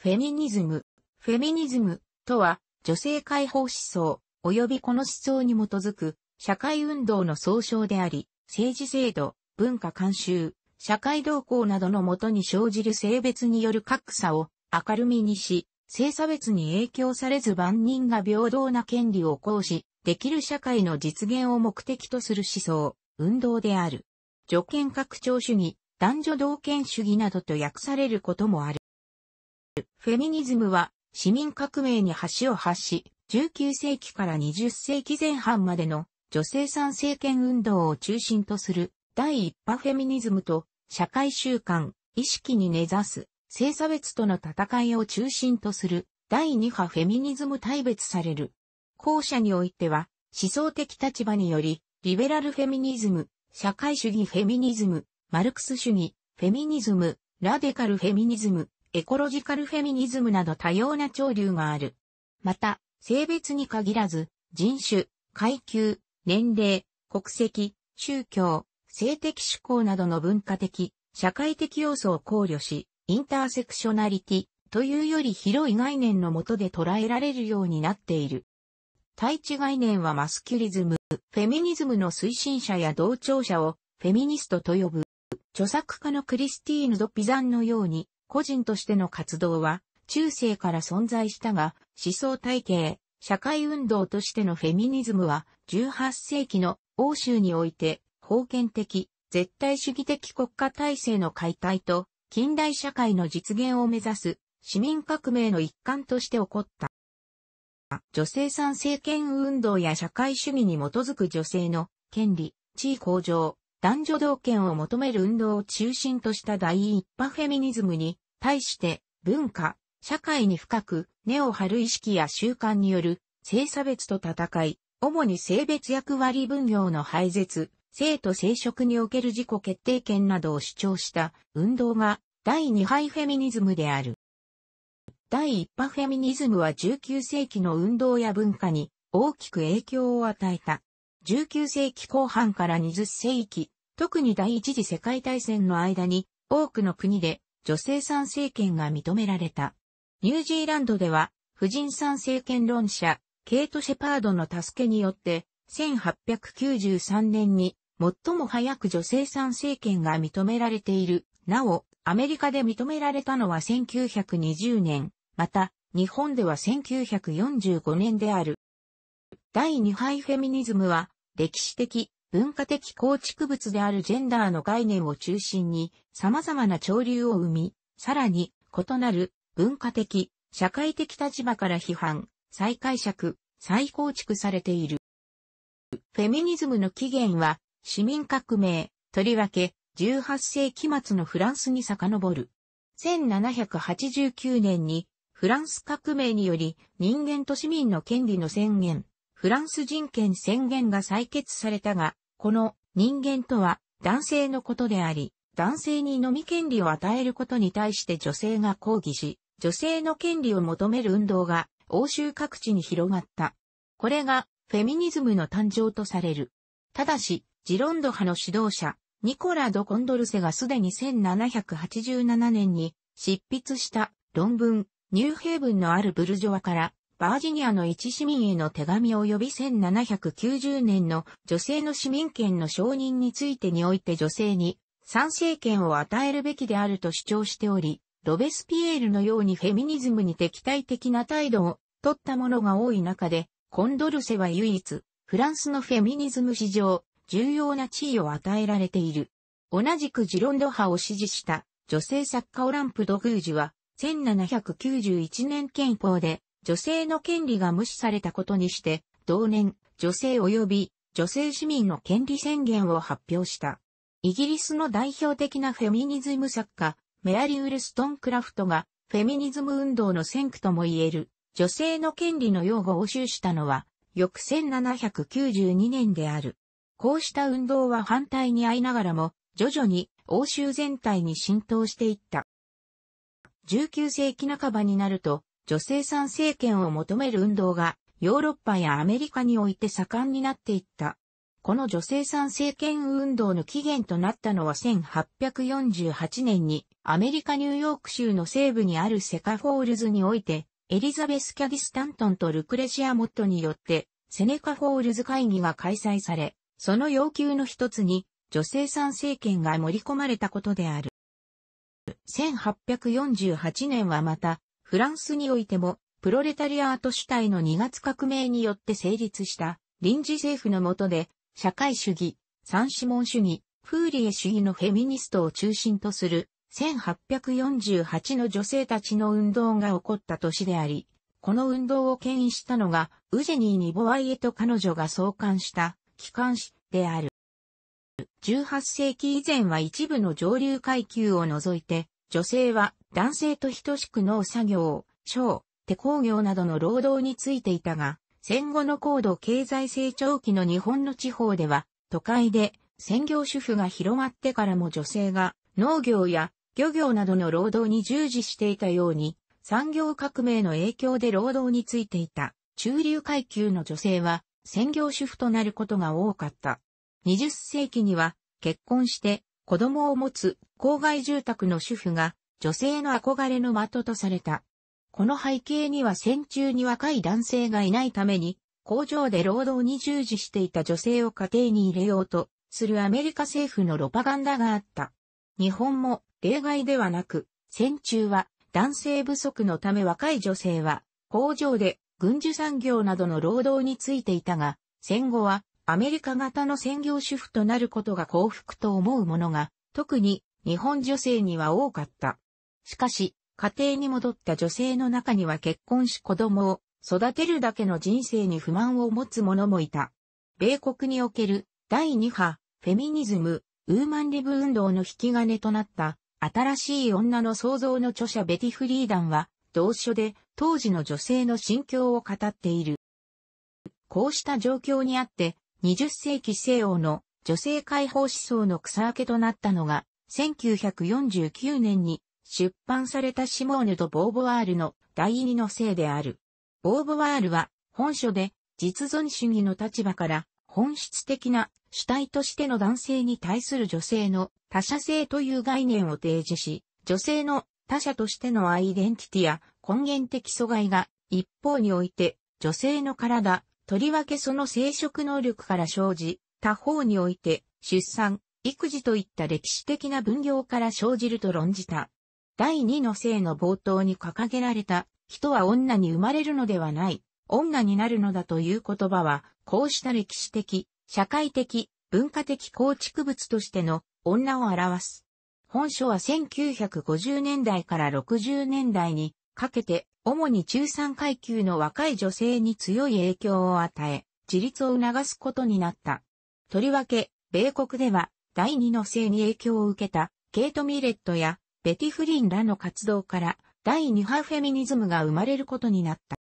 フェミニズム。フェミニズムとは、女性解放思想、及びこの思想に基づく、社会運動の総称であり、政治制度、文化慣習、社会動向などのもとに生じる性別による格差を明るみにし、性差別に影響されず万人が平等な権利を行使、できる社会の実現を目的とする思想、運動である。女権拡張主義、男女同権主義などと訳されることもある。フェミニズムは市民革命に橋を発し、19世紀から20世紀前半までの女性参政権運動を中心とする第一波フェミニズムと社会習慣、意識に根ざす性差別との戦いを中心とする第二波フェミニズム大別される。後者においては思想的立場によりリベラルフェミニズム、社会主義フェミニズム、マルクス主義、フェミニズム、ラデカルフェミニズム、エコロジカルフェミニズムなど多様な潮流がある。また、性別に限らず、人種、階級、年齢、国籍、宗教、性的指向などの文化的、社会的要素を考慮し、インターセクショナリティというより広い概念のもとで捉えられるようになっている。対地概念はマスキュリズム、フェミニズムの推進者や同調者をフェミニストと呼ぶ。著作家のクリスティーヌ・ド・ピザンのように、個人としての活動は、中世から存在したが、思想体系、社会運動としてのフェミニズムは、18世紀の欧州において、封建的、絶対主義的国家体制の解体と、近代社会の実現を目指す、市民革命の一環として起こった。女性参政権運動や社会主義に基づく女性の権利、地位向上、男女同権を求める運動を中心とした第一波フェミニズムに対して文化、社会に深く根を張る意識や習慣による性差別と戦い、主に性別役割分業の廃絶、性と生殖における自己決定権などを主張した運動が第2波フェミニズムである。第1波フェミニズムは19世紀の運動や文化に大きく影響を与えた。19世紀後半から20世紀、特に第一次世界大戦の間に多くの国で女性参政権が認められた。ニュージーランドでは、婦人参政権論者、ケイト・シェパードの助けによって、1893年に最も早く女性参政権が認められている。なお、アメリカで認められたのは1920年、また、日本では1945年である。第2杯フェミニズムは、歴史的、文化的構築物であるジェンダーの概念を中心に、様々な潮流を生み、さらに、異なる、文化的、社会的立場から批判、再解釈、再構築されている。フェミニズムの起源は、市民革命、とりわけ、18世紀末のフランスに遡る。1789年に、フランス革命により人間と市民の権利の宣言、フランス人権宣言が採決されたが、この人間とは男性のことであり、男性にのみ権利を与えることに対して女性が抗議し、女性の権利を求める運動が欧州各地に広がった。これがフェミニズムの誕生とされる。ただし、ジロンド派の指導者、ニコラ・ド・コンドルセがすでに1787年に執筆した論文、ニューヘイブンのあるブルジョワからバージニアの一市民への手紙及び1790年の女性の市民権の承認についてにおいて女性に賛成権を与えるべきであると主張しており、ロベスピエールのようにフェミニズムに敵対的な態度を取った者が多い中で、コンドルセは唯一、フランスのフェミニズム史上、重要な地位を与えられている。同じくジロンド派を支持した女性作家オランプ・ドグージュは、1791年憲法で女性の権利が無視されたことにして、同年、女性及び女性市民の権利宣言を発表した。イギリスの代表的なフェミニズム作家、メアリー・ウルストン・クラフトが、フェミニズム運動の先駆とも言える、女性の権利の擁護を収したのは、翌1792年である。こうした運動は反対にあいながらも、徐々に欧州全体に浸透していった。19世紀半ばになると、女性参政権を求める運動がヨーロッパやアメリカにおいて盛んになっていった。この女性参政権運動の起源となったのは1848年にアメリカ・ニューヨーク州の西部にあるセカフォールズにおいてエリザベス・キャディ・スタントンとルクレシア・モットによってセネカフォールズ会議が開催され、その要求の一つに女性参政権が盛り込まれたことである。1848年はまたフランスにおいても、プロレタリアート主体の2月革命によって成立した臨時政府の下で、社会主義、三指紋主義、フーリエ主義のフェミニストを中心とする1848の女性たちの運動が起こった年であり、この運動を牽引したのが、ウジェニー・ニボワイエと彼女が創刊した機関誌である。18世紀以前は一部の上流階級を除いて、女性は男性と等しく農作業、商、手工業などの労働についていたが、戦後の高度経済成長期の日本の地方では、都会で専業主婦が広がってからも女性が農業や漁業などの労働に従事していたように、産業革命の影響で労働についていた中流階級の女性は専業主婦となることが多かった。20世紀には結婚して子供を持つ郊外住宅の主婦が女性の憧れの的とされた。この背景には戦中に若い男性がいないために、工場で労働に従事していた女性を家庭に入れようとするアメリカ政府のロパガンダがあった。日本も例外ではなく、戦中は男性不足のため若い女性は工場で軍需産業などの労働についていたが、戦後はアメリカ型の専業主婦となることが幸福と思うものが、特に日本女性には多かった。しかし、家庭に戻った女性の中には結婚し子供を育てるだけの人生に不満を持つ者もいた。米国における第2波、フェミニズム、ウーマンリブ運動の引き金となった新しい女の創造の著者ベティ・フリーダンは同書で当時の女性の心境を語っている。こうした状況にあって20世紀西欧の女性解放思想の草分けとなったのが1949年に出版されたシモーヌとボーヴォワールの第二の性である。ボーヴォワールは本書で実存主義の立場から本質的な主体としての男性に対する女性の他者性という概念を提示し、女性の他者としてのアイデンティティや根源的阻害が一方において女性の体、とりわけその生殖能力から生じ、他方において出産、育児といった歴史的な分業から生じると論じた。第2の性の冒頭に掲げられた、人は女に生まれるのではない、女になるのだという言葉は、こうした歴史的、社会的、文化的構築物としての女を表す。本書は1950年代から60年代にかけて、主に中産階級の若い女性に強い影響を与え、自立を促すことになった。とりわけ、米国では、第二の性に影響を受けた、ケイト・ミレットや、ベティ・フリンらの活動から第二波フェミニズムが生まれることになった。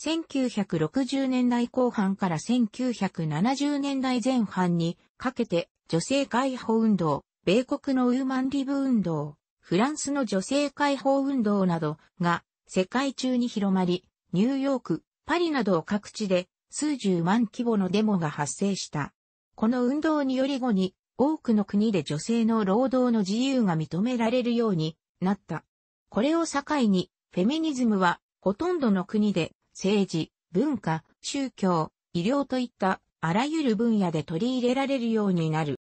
1960年代後半から1970年代前半にかけて女性解放運動、米国のウーマンリブ運動、フランスの女性解放運動などが世界中に広まり、ニューヨーク、パリなど各地で数十万規模のデモが発生した。この運動により後に多くの国で女性の労働の自由が認められるようになった。これを境に、フェミニズムはほとんどの国で政治、文化、宗教、医療といったあらゆる分野で取り入れられるようになる。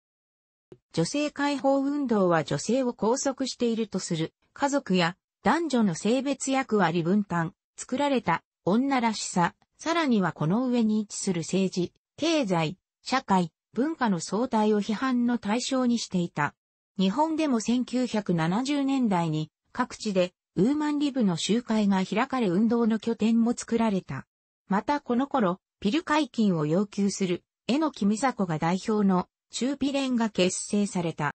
女性解放運動は女性を拘束しているとする家族や男女の性別役割分担、作られた女らしさ、さらにはこの上に位置する政治、経済、社会、文化の相対を批判の対象にしていた。日本でも1970年代に各地でウーマンリブの集会が開かれ運動の拠点も作られた。またこの頃、ピル解禁を要求する、江野木美佐子が代表の中ピ連が結成された。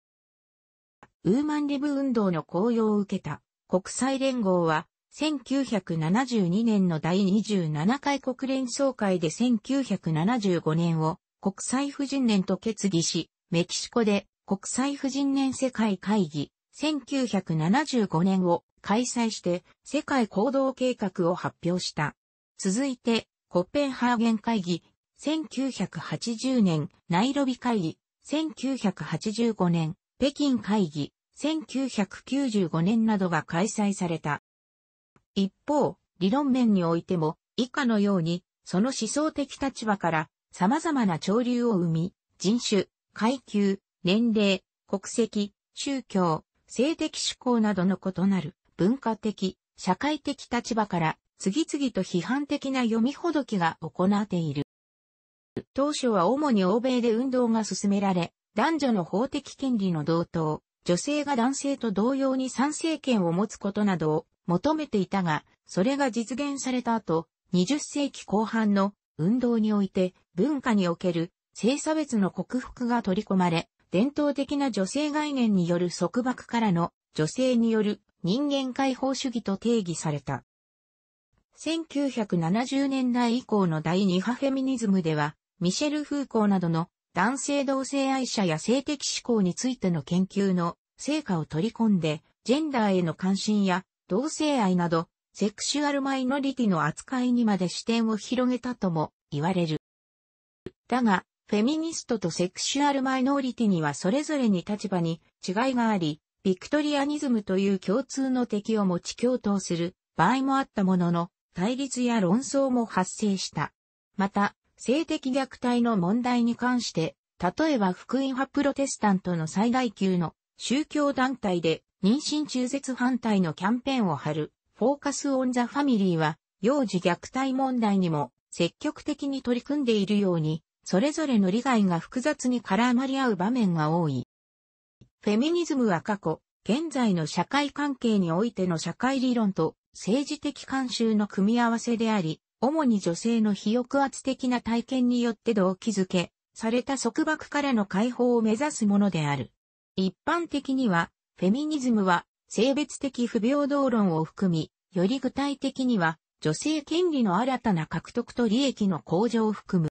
ウーマンリブ運動の高揚を受けた国際連合は、1972年の第27回国連総会で1975年を国際婦人年と決議し、メキシコで国際婦人年世界会議1975年を開催して世界行動計画を発表した。続いて、コペンハーゲン会議1980年、ナイロビ会議1985年、北京会議1995年などが開催された。一方、理論面においても以下のように、その思想的立場から様々な潮流を生み、人種、階級、年齢、国籍、宗教、性的思考などの異なる文化的、社会的立場から次々と批判的な読みほどきが行っている。当初は主に欧米で運動が進められ、男女の法的権利の同等、女性が男性と同様に賛成権を持つことなどを求めていたが、それが実現された後、20世紀後半の運動において文化における性差別の克服が取り込まれ、伝統的な女性概念による束縛からの女性による人間解放主義と定義された。1970年代以降の第二波フェミニズムでは、ミシェル・フーコーなどの男性同性愛者や性的思考についての研究の成果を取り込んで、ジェンダーへの関心や同性愛などセクシュアルマイノリティの扱いにまで視点を広げたとも言われる。だが、フェミニストとセクシュアルマイノリティにはそれぞれに立場に違いがあり、ビクトリアニズムという共通の敵を持ち共闘する場合もあったものの、対立や論争も発生した。また、性的虐待の問題に関して、例えば福音派プロテスタントの最大級の宗教団体で妊娠中絶反対のキャンペーンを張るフォーカス・オン・ザ・ファミリーは、幼児虐待問題にも積極的に取り組んでいるように、それぞれの利害が複雑に絡まり合う場面が多い。フェミニズムは過去、現在の社会関係においての社会理論と政治的慣習の組み合わせであり、主に女性の非抑圧的な体験によって動機づけ、された束縛からの解放を目指すものである。一般的には、フェミニズムは性別的不平等論を含み、より具体的には、女性権利の新たな獲得と利益の向上を含む。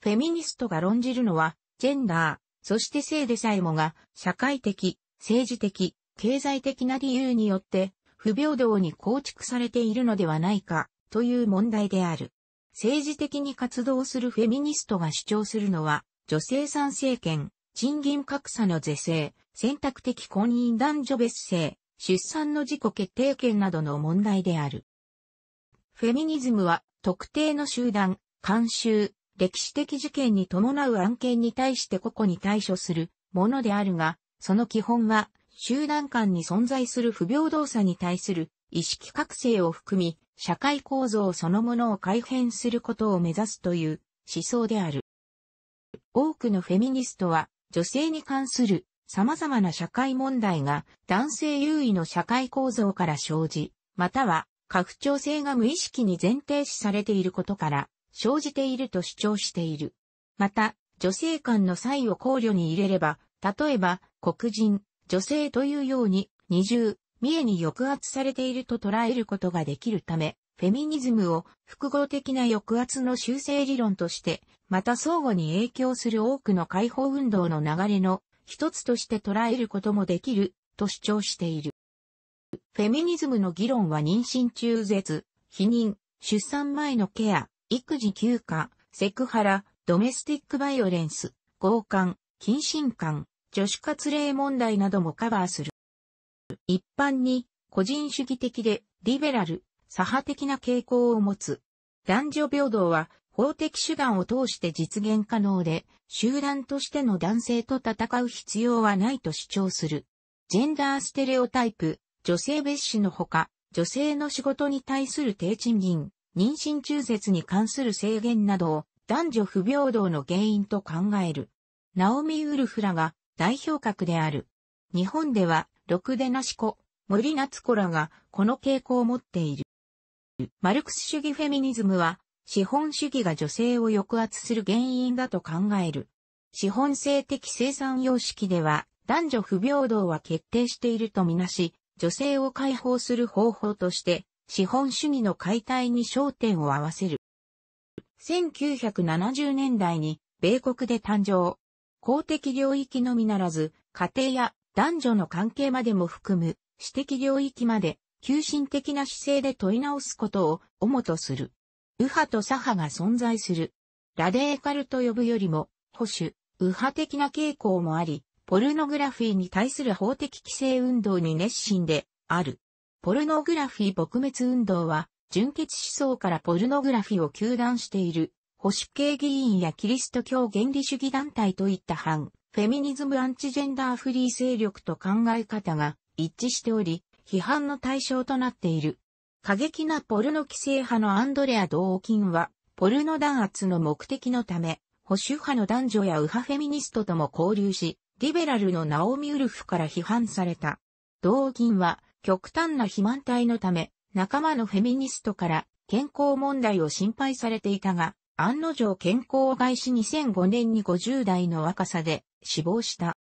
フェミニストが論じるのは、ジェンダー、そして性でさえもが、社会的、政治的、経済的な理由によって、不平等に構築されているのではないか、という問題である。政治的に活動するフェミニストが主張するのは、女性参政権、賃金格差の是正、選択的婚姻男女別姓、出産の自己決定権などの問題である。フェミニズムは特定の集団、慣習、歴史的事件に伴う案件に対して個々に対処するものであるが、その基本は集団間に存在する不平等さに対する意識覚醒を含み、社会構造そのものを改変することを目指すという思想である。多くのフェミニストは女性に関する様々な社会問題が男性優位の社会構造から生じ、または拡張性が無意識に前提視されていることから生じていると主張している。また、女性間の差異を考慮に入れれば、例えば、黒人、女性というように、二重、三重に抑圧されていると捉えることができるため、フェミニズムを複合的な抑圧の修正理論として、また相互に影響する多くの解放運動の流れの一つとして捉えることもできると主張している。フェミニズムの議論は妊娠中絶、否認、出産前のケア、育児休暇、セクハラ、ドメスティックバイオレンス、強姦、近親感、女子割礼問題などもカバーする。一般に個人主義的でリベラル、左派的な傾向を持つ。男女平等は法的手段を通して実現可能で、集団としての男性と戦う必要はないと主張する。ジェンダーステレオタイプ、女性蔑視のほか、女性の仕事に対する低賃金、妊娠中絶に関する制限などを男女不平等の原因と考える。ナオミ・ウルフらが代表格である。日本では、ろくでなし子、森夏子らがこの傾向を持っている。マルクス主義フェミニズムは、資本主義が女性を抑圧する原因だと考える。資本性的生産様式では男女不平等は決定しているとみなし、女性を解放する方法として資本主義の解体に焦点を合わせる。1970年代に米国で誕生。公的領域のみならず、家庭や男女の関係までも含む私的領域まで、急進的な姿勢で問い直すことを主とする。右派と左派が存在する。ラデーカルと呼ぶよりも、保守、右派的な傾向もあり、ポルノグラフィーに対する法的規制運動に熱心である。ポルノグラフィー撲滅運動は、純血思想からポルノグラフィーを糾弾している、保守系議員やキリスト教原理主義団体といった反、フェミニズムアンチジェンダーフリー勢力と考え方が一致しており、批判の対象となっている。過激なポルノ規制派のアンドレア・ドーキンは、ポルノ弾圧の目的のため、保守派の男女や右派フェミニストとも交流し、リベラルのナオミ・ウルフから批判された。ドーキンは、極端な肥満体のため、仲間のフェミニストから健康問題を心配されていたが、案の定健康を害し2005年に50代の若さで死亡した。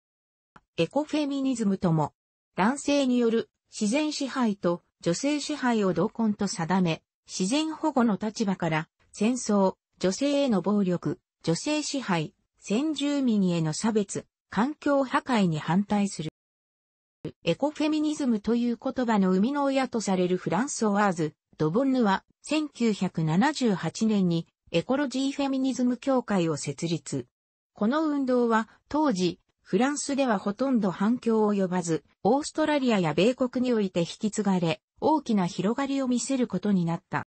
エコフェミニズムとも、男性による自然支配と女性支配を同根と定め、自然保護の立場から、戦争、女性への暴力、女性支配、先住民への差別、環境破壊に反対する。エコフェミニズムという言葉の生みの親とされるフランソワーズ、ドボンヌは、1978年にエコロジーフェミニズム協会を設立。この運動は、当時、フランスではほとんど反響を呼ばず、オーストラリアや米国において引き継がれ、大きな広がりを見せることになった。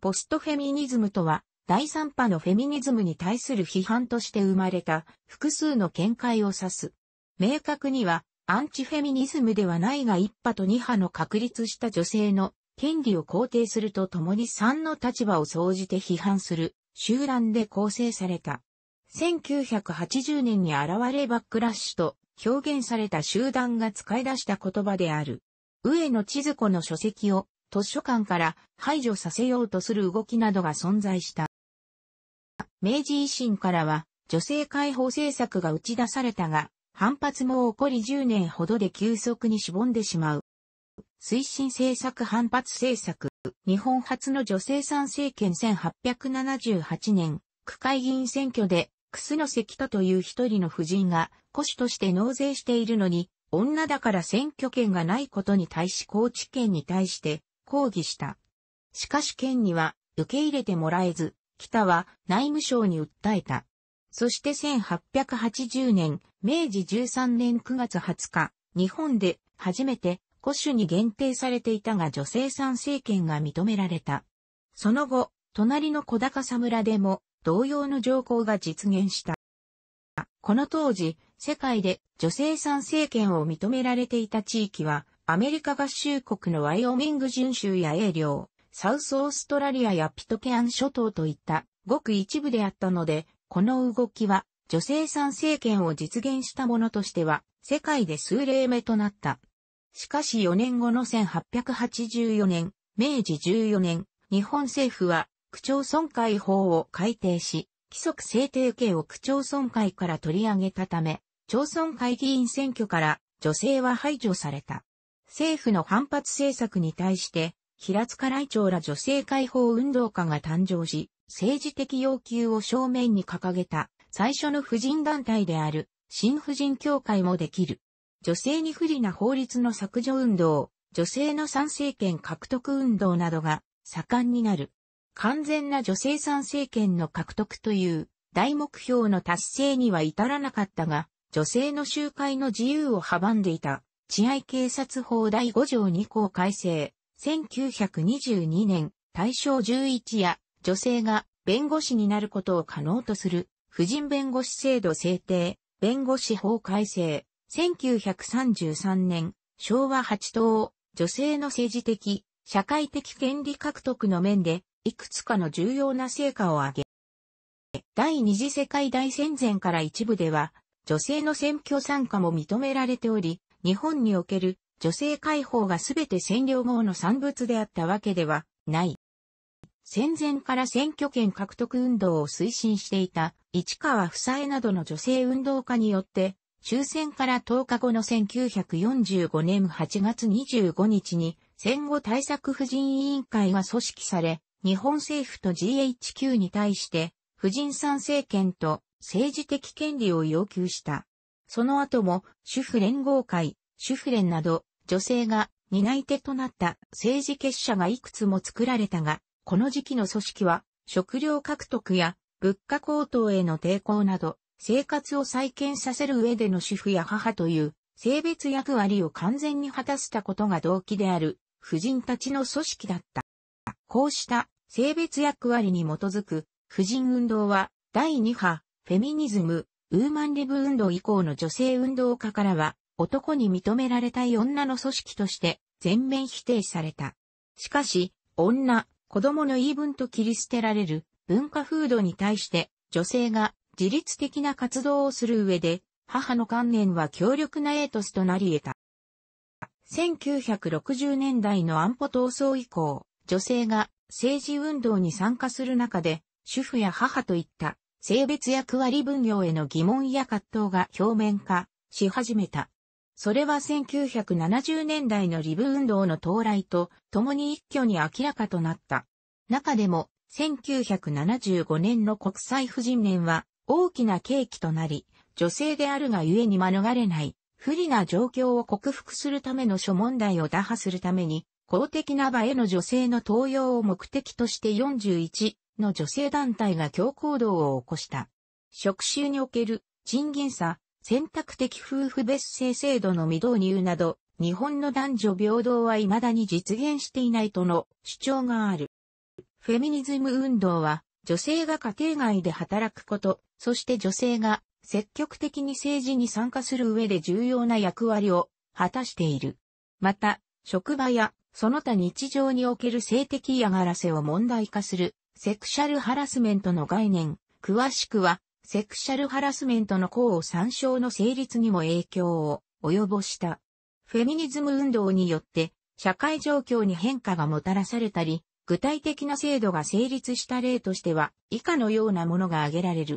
ポストフェミニズムとは、第三波のフェミニズムに対する批判として生まれた複数の見解を指す。明確には、アンチフェミニズムではないが一派と二波の確立した女性の権利を肯定するとともに三の立場を総じて批判する集団で構成された。1980年に現れバックラッシュと表現された集団が使い出した言葉である。上野千鶴子の書籍を図書館から排除させようとする動きなどが存在した。明治維新からは女性解放政策が打ち出されたが、反発も起こり10年ほどで急速にしぼんでしまう。推進政策反発政策、日本初の女性参政権1878年、区会議員選挙で、楠関田という一人の夫人が、古主として納税しているのに、女だから選挙権がないことに対し高知県に対して抗議した。しかし県には受け入れてもらえず、北は内務省に訴えた。そして1880年、明治13年9月20日、日本で初めて古種に限定されていたが女性参政権が認められた。その後、隣の小高さ村でも同様の条項が実現した。この当時、世界で女性参政権を認められていた地域は、アメリカ合衆国のワイオミング準州や英領、サウスオーストラリアやピトケアン諸島といったごく一部であったので、この動きは女性参政権を実現したものとしては世界で数例目となった。しかし4年後の1884年、明治14年、日本政府は区町村会法を改定し、規則制定刑を区町村会から取り上げたため、町村会議員選挙から女性は排除された。政府の反発政策に対して、平塚来町ら女性解放運動家が誕生し、政治的要求を正面に掲げた最初の婦人団体である新婦人協会もできる。女性に不利な法律の削除運動、女性の参政権獲得運動などが盛んになる。完全な女性参政権の獲得という大目標の達成には至らなかったが、女性の集会の自由を阻んでいた、治安警察法第5条2項改正、1922年、大正11や、女性が弁護士になることを可能とする、婦人弁護士制度制定、弁護士法改正、1933年、昭和8党、女性の政治的、社会的権利獲得の面で、いくつかの重要な成果を挙げ、第二次世界大戦前から一部では、女性の選挙参加も認められており、日本における女性解放がすべて占領後の産物であったわけではない。戦前から選挙権獲得運動を推進していた市川夫妻などの女性運動家によって、終戦から10日後の1945年8月25日に戦後対策婦人委員会が組織され、日本政府と GHQ に対して、婦人参政権と政治的権利を要求した。その後も主婦連合会、主婦連など女性が担い手となった政治結社がいくつも作られたが、この時期の組織は食料獲得や物価高騰への抵抗など生活を再建させる上での主婦や母という性別役割を完全に果たしたことが動機である婦人たちの組織だった。こうした性別役割に基づく婦人運動は第2波フェミニズム、ウーマンリブ運動以降の女性運動家からは、男に認められたい女の組織として全面否定された。しかし、女、子供の言い分と切り捨てられる文化風土に対して女性が自律的な活動をする上で母の観念は強力なエイトスとなり得た。1960年代の安保闘争以降、女性が政治運動に参加する中で主婦や母といった性別役割分業への疑問や葛藤が表面化し始めた。それは1970年代のリブ運動の到来と共に一挙に明らかとなった。中でも、1975年の国際婦人年は大きな契機となり、女性であるがゆえに免れない不利な状況を克服するための諸問題を打破するために、公的な場への女性の登用を目的として41の女性団体が強行動を起こした。職種における賃金差、選択的夫婦別姓制度の未導入など、日本の男女平等は未だに実現していないとの主張がある。フェミニズム運動は、女性が家庭外で働くこと、そして女性が積極的に政治に参加する上で重要な役割を果たしている。また、職場やその他日常における性的嫌がらせを問題化するセクシャルハラスメントの概念、詳しくは、セクシャルハラスメントの項を参照の成立にも影響を及ぼした。フェミニズム運動によって、社会状況に変化がもたらされたり、具体的な制度が成立した例としては、以下のようなものが挙げられる。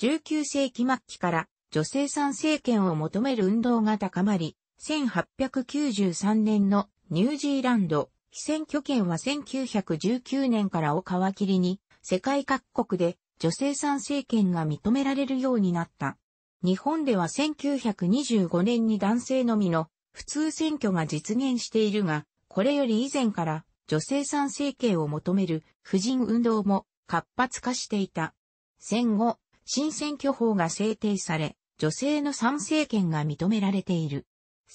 19世紀末期から女性参政権を求める運動が高まり、1893年のニュージーランド非選挙権は1919年からを皮切りに、世界各国で女性参政権が認められるようになった。日本では1925年に男性のみの普通選挙が実現しているが、これより以前から女性参政権を求める婦人運動も活発化していた。戦後、新選挙法が制定され、女性の参政権が認められている。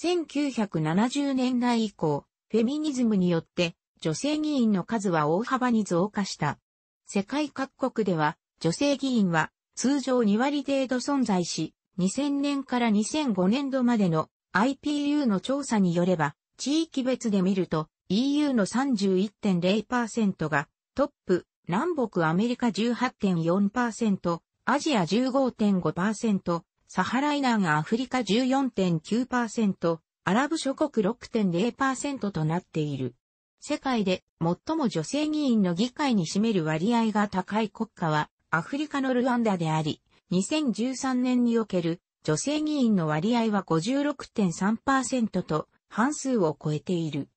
1970年代以降、フェミニズムによって女性議員の数は大幅に増加した。世界各国では女性議員は通常2割程度存在し、2000年から2005年度までの IPU の調査によれば、地域別で見ると EU の31.0%がトップ、南北アメリカ18.4%、アジア15.5%、サハライナンアフリカ14.9%、アラブ諸国6.0%となっている。世界で最も女性議員の議会に占める割合が高い国家はアフリカのルワンダであり、2013年における女性議員の割合は56.3%と半数を超えている。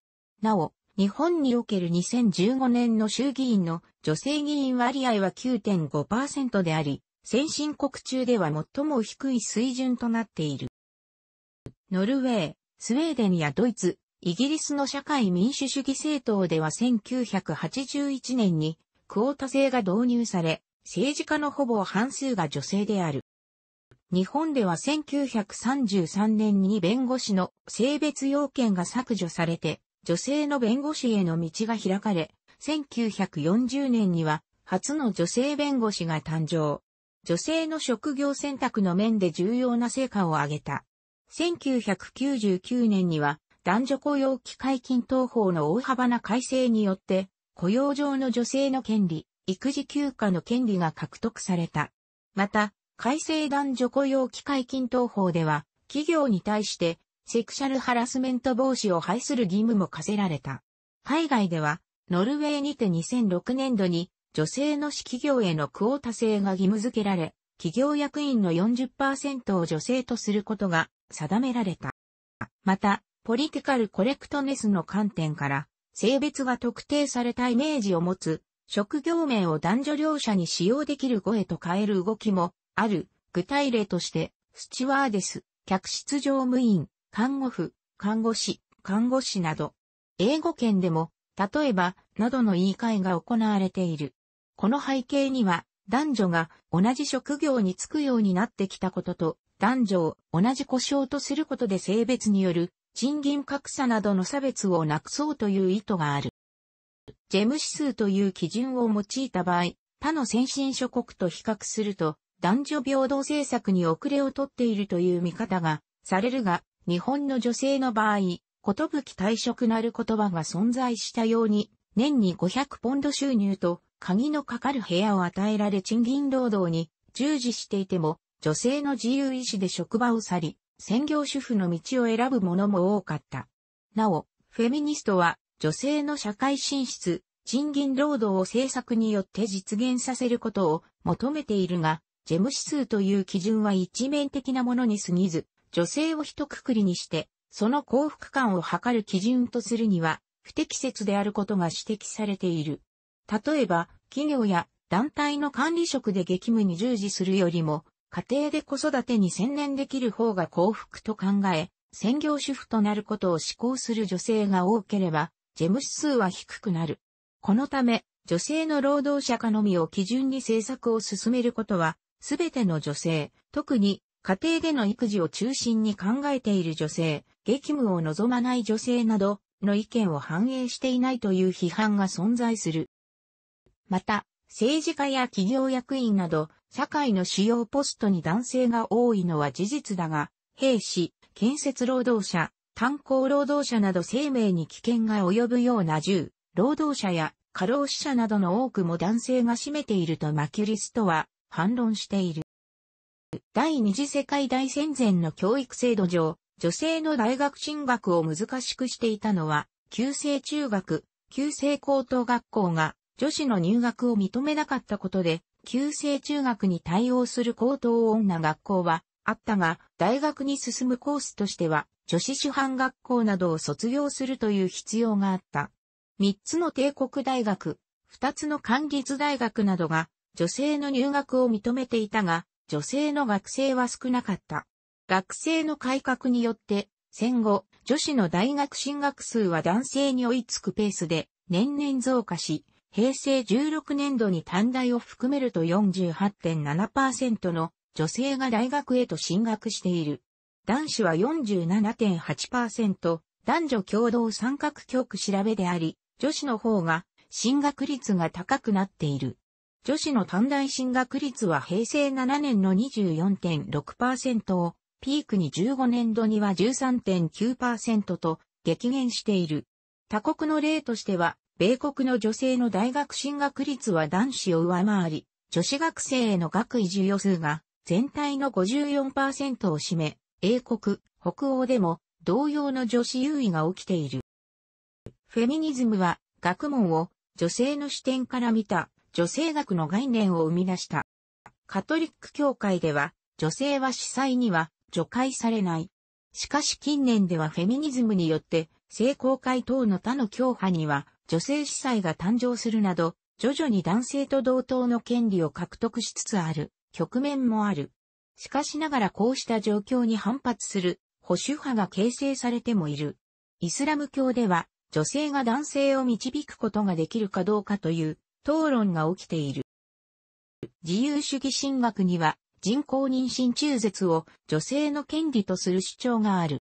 なお、日本における2015年の衆議院の女性議員割合は9.5%であり、先進国中では最も低い水準となっている。ノルウェー、スウェーデンやドイツ、イギリスの社会民主主義政党では1981年にクオータ制が導入され、政治家のほぼ半数が女性である。日本では1933年に弁護士の性別要件が削除されて、女性の弁護士への道が開かれ、1940年には初の女性弁護士が誕生。女性の職業選択の面で重要な成果を挙げた。1999年には男女雇用機会均等法の大幅な改正によって、雇用上の女性の権利、育児休暇の権利が獲得された。また、改正男女雇用機会均等法では、企業に対して、セクシャルハラスメント防止を排する義務も課せられた。海外では、ノルウェーにて2006年度に、女性の市企業へのクオータ制が義務付けられ、企業役員の40%を女性とすることが定められた。また、ポリティカルコレクトネスの観点から、性別が特定されたイメージを持つ、職業名を男女両者に使用できる語へと変える動きも、ある、具体例として、スチュワーデス、客室乗務員、看護婦、看護師、看護師など、英語圏でも、例えば、などの言い換えが行われている。この背景には、男女が同じ職業に就くようになってきたことと、男女を同じ故障とすることで性別による賃金格差などの差別をなくそうという意図がある。ジェム指数という基準を用いた場合、他の先進諸国と比較すると、男女平等政策に遅れをとっているという見方がされるが、日本の女性の場合、ことぶき退職なる言葉が存在したように、年に500ポンド収入と、鍵のかかる部屋を与えられ賃金労働に従事していても、女性の自由意志で職場を去り、専業主婦の道を選ぶ者も多かった。なお、フェミニストは、女性の社会進出、賃金労働を政策によって実現させることを求めているが、ジェム指数という基準は一面的なものに過ぎず、女性を一括りにして、その幸福感を測る基準とするには、不適切であることが指摘されている。例えば、企業や団体の管理職で激務に従事するよりも、家庭で子育てに専念できる方が幸福と考え、専業主婦となることを志向する女性が多ければ、ジェム指数は低くなる。このため、女性の労働者化のみを基準に政策を進めることは、すべての女性、特に家庭での育児を中心に考えている女性、激務を望まない女性などの意見を反映していないという批判が存在する。また、政治家や企業役員など、社会の主要ポストに男性が多いのは事実だが、兵士、建設労働者、炭鉱労働者など生命に危険が及ぶような銃、労働者や過労死者などの多くも男性が占めているとマキュリストは反論している。第二次世界大戦前の教育制度上、女性の大学進学を難しくしていたのは、旧制中学、旧制高等学校が女子の入学を認めなかったことで、旧制中学に対応する高等女学校はあったが、大学に進むコースとしては、女子主犯学校などを卒業するという必要があった。三つの帝国大学、二つの管図大学などが、女性の入学を認めていたが、女性の学生は少なかった。学生の改革によって、戦後、女子の大学進学数は男性に追いつくペースで、年々増加し、平成16年度に短大を含めると48.7%の女性が大学へと進学している。男子は47.8%、男女共同参画局調べであり、女子の方が進学率が高くなっている。女子の短大進学率は平成7年の24.6%をピークに15年度には13.9%と激減している。他国の例としては米国の女性の大学進学率は男子を上回り、女子学生への学位授与数が全体の54%を占め、英国、北欧でも同様の女子優位が起きている。フェミニズムは学問を女性の視点から見た女性学の概念を生み出した。カトリック教会では女性は司祭には除外されない。しかし近年ではフェミニズムによって性公会等の他の教派には女性司祭が誕生するなど、徐々に男性と同等の権利を獲得しつつある局面もある。しかしながらこうした状況に反発する保守派が形成されてもいる。イスラム教では女性が男性を導くことができるかどうかという討論が起きている。自由主義神学には人工妊娠中絶を女性の権利とする主張がある。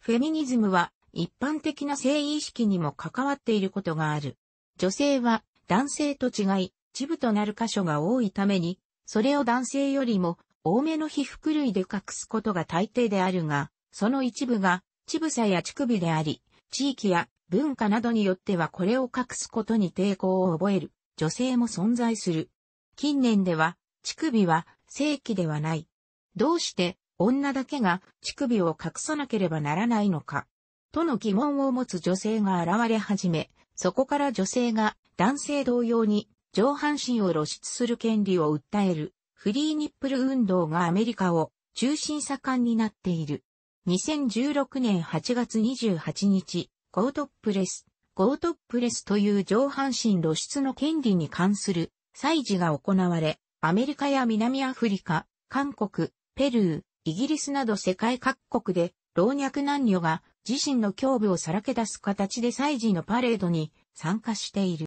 フェミニズムは一般的な性意識にも関わっていることがある。女性は男性と違い、チブとなる箇所が多いために、それを男性よりも多めの皮膚類で隠すことが大抵であるが、その一部が、チブさや乳首であり、地域や文化などによってはこれを隠すことに抵抗を覚える女性も存在する。近年では、乳首は正規ではない。どうして女だけが乳首を隠さなければならないのか。との疑問を持つ女性が現れ始め、そこから女性が男性同様に上半身を露出する権利を訴えるフリーニップル運動がアメリカを中心盛んになっている。2016年8月28日、ゴートップレス、ゴートップレスという上半身露出の権利に関する祭事が行われ、アメリカや南アフリカ、韓国、ペルー、イギリスなど世界各国で老若男女が自身の胸部をさらけ出す形で祭事のパレードに参加している。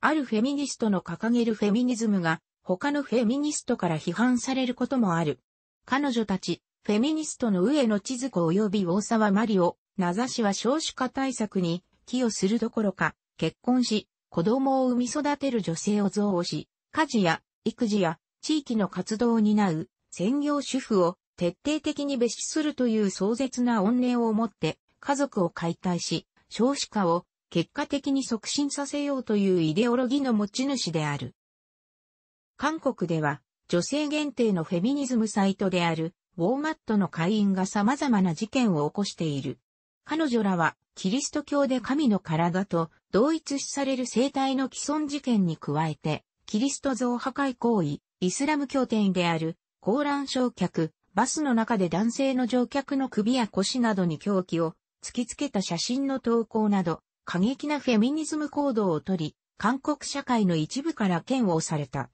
あるフェミニストの掲げるフェミニズムが他のフェミニストから批判されることもある。彼女たち、フェミニストの上野千鶴子及び大沢マリオ、名指しは少子化対策に寄与するどころか、結婚し、子供を産み育てる女性を憎悪し、家事や育児や地域の活動を担う専業主婦を徹底的に蔑視するという壮絶な怨念を持って家族を解体し、少子化を結果的に促進させようというイデオロギーの持ち主である。韓国では女性限定のフェミニズムサイトであるウォーマットの会員が様々な事件を起こしている。彼女らはキリスト教で神の体と同一視される生体の既存事件に加えて、キリスト像破壊行為、イスラム教典である、コーラン焼却、バスの中で男性の乗客の首や腰などに狂気を突きつけた写真の投稿など、過激なフェミニズム行動をとり、韓国社会の一部から嫌悪された。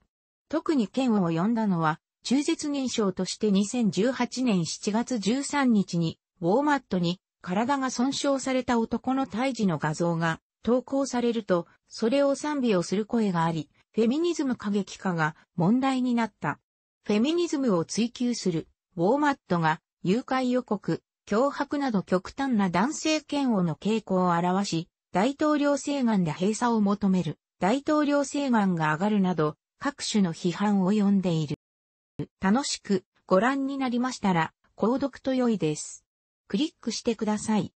特に嫌悪を呼んだのは、中絶認証として2018年7月13日に、ウォーマットに体が損傷された男の胎児の画像が投稿されると、それを賛美をする声があり、フェミニズム過激化が問題になった。フェミニズムを追求するウォーマットが誘拐予告、脅迫など極端な男性嫌悪の傾向を表し、大統領請願で閉鎖を求める、大統領請願が上がるなど、各種の批判を呼んでいる。楽しくご覧になりましたら、購読と良いです。クリックしてください。